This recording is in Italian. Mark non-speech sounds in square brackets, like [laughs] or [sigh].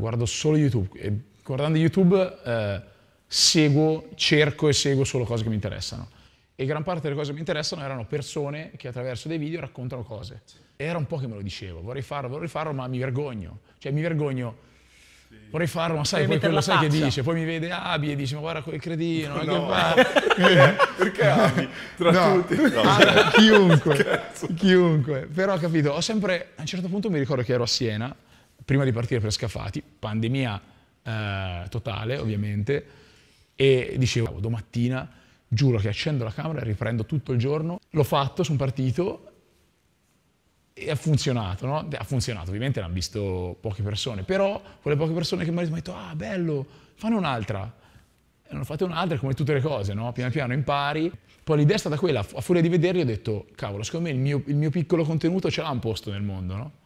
Guardo solo YouTube e guardando YouTube eh, seguo, cerco e seguo solo cose che mi interessano. E gran parte delle cose che mi interessano erano persone che attraverso dei video raccontano cose. E era un po' che me lo dicevo, vorrei farlo, vorrei farlo, ma mi vergogno. Cioè mi vergogno vorrei farlo, ma sai, Devi poi quello sai che dice, poi mi vede Abi e dice, ma guarda quel credino, no, no. perché, [laughs] perché Abi? Tra no. tutti? Ah, no. Ah, chiunque, Scherzo. chiunque. Però ho capito, ho sempre, a un certo punto mi ricordo che ero a Siena, prima di partire per Scafati, pandemia eh, totale ovviamente, e dicevo domattina giuro che accendo la camera e riprendo tutto il giorno, l'ho fatto, sono partito e ha funzionato, no? Ha funzionato, ovviamente l'hanno visto poche persone, però quelle poche persone che mi hanno detto, ah bello, fanno un'altra, non fate un'altra come tutte le cose, no? Piano piano impari. Poi l'idea è stata quella, a furia di vederli ho detto, cavolo, secondo me il mio, il mio piccolo contenuto ce l'ha un posto nel mondo, no?